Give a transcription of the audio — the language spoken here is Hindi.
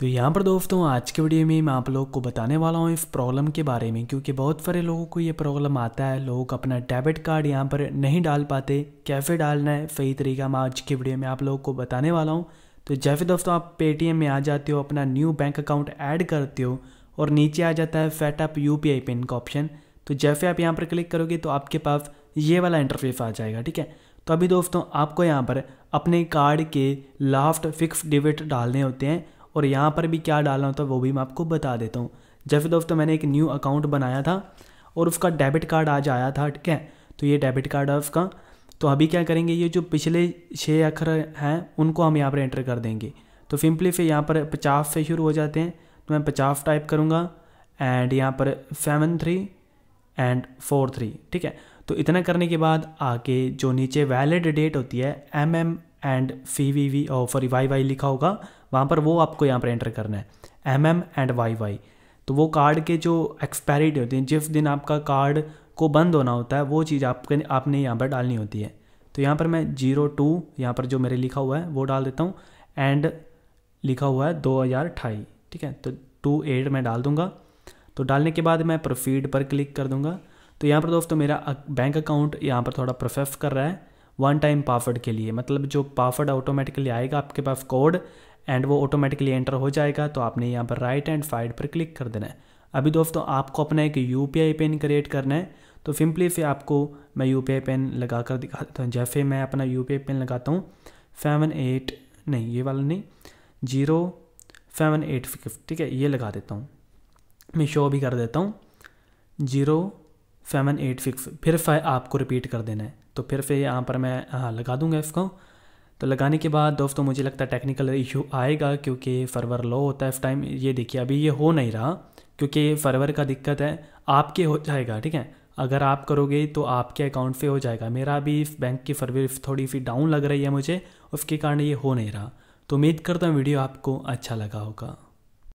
तो यहाँ पर दोस्तों आज के वीडियो में मैं आप लोग को बताने वाला हूँ इस प्रॉब्लम के बारे में क्योंकि बहुत सारे लोगों को ये प्रॉब्लम आता है लोग अपना डेबिट कार्ड यहाँ पर नहीं डाल पाते कैसे डालना है सही तरीका मैं आज के वीडियो में आप लोगों को बताने वाला हूँ तो जैसे दोस्तों आप पेटीएम में आ जाते हो अपना न्यू बैंक अकाउंट ऐड करते हो और नीचे आ जाता है setup U P I PIN का ऑप्शन तो जैसे आप यहाँ पर क्लिक करोगे तो आपके पास ये वाला इंटरफेस आ जाएगा ठीक है तो अभी दोस्तों आपको यहाँ पर अपने कार्ड के लास्ट फिक्स डिबिट डालने होते हैं और यहाँ पर भी क्या डालना होता है वो भी मैं आपको बता देता हूँ जैसे दोस्तों मैंने एक न्यू अकाउंट बनाया था और उसका डेबिट कार्ड आज आया था ठीक है तो ये डेबिट कार्ड है उसका तो अभी क्या करेंगे ये जो पिछले छः अखर हैं उनको हम यहाँ पर एंटर कर देंगे तो सिंपली फिर यहाँ पर पचास से शुरू हो जाते हैं तो मैं पचास टाइप करूँगा एंड यहाँ पर seven three and four three ठीक है तो इतना करने के बाद आके जो नीचे वैलिड डेट होती है M M and C V V sorry Y Y लिखा होगा वहाँ पर वो आपको यहाँ पर एंटर करना है M M and Y Y तो वो कार्ड के जो एक्सपायरी डेट होती है जिस दिन आपका कार्ड को बंद होना होता है वो चीज़ आपके आपने यहाँ पर डालनी होती है तो यहाँ पर मैं जीरो टू यहाँ पर जो मेरे लिखा हुआ है वो डाल देता हूँ एंड लिखा हुआ है दो हज़ार अठाई ठीक है तो टू एट मैं डाल दूँगा तो डालने के बाद मैं प्रोफीड पर क्लिक कर दूँगा तो यहाँ पर दोस्तों मेरा बैंक अकाउंट यहाँ पर थोड़ा प्रोसेस कर रहा है वन टाइम पासवर्ड के लिए मतलब जो पासवर्ड ऑटोमेटिकली आएगा आपके पास कोड एंड वो ऑटोमेटिकली एंटर हो जाएगा तो आपने यहाँ पर राइट एंड साइड पर क्लिक कर देना है अभी दोस्तों आपको अपना एक यू पिन क्रिएट करना है तो सिंपली से आपको मैं यू पी पिन लगा कर दिखाता हूँ जैसे मैं अपना यू पी पिन लगाता हूँ सेवन एट नहीं ये वाला नहीं जीरो सेवन एट सिक्स ठीक है ये लगा देता हूँ मैं शो भी कर देता हूँ जीरो सेवन एट सिक्स फिर फाइव आपको रिपीट कर देना है तो फिर फिर यहाँ पर मैं लगा दूँगा इसको तो लगाने के बाद दोस्तों मुझे लगता है टेक्निकल इशू आएगा क्योंकि सर्वर लो होता है इस टाइम ये देखिए अभी ये हो नहीं रहा क्योंकि सर्वर का दिक्कत है आपके हो जाएगा ठीक है अगर आप करोगे तो आपके अकाउंट से हो जाएगा मेरा अभी बैंक की सर्विस थोड़ी सी डाउन लग रही है मुझे उसके कारण ये हो नहीं रहा तो उम्मीद करता हूँ वीडियो आपको अच्छा लगा होगा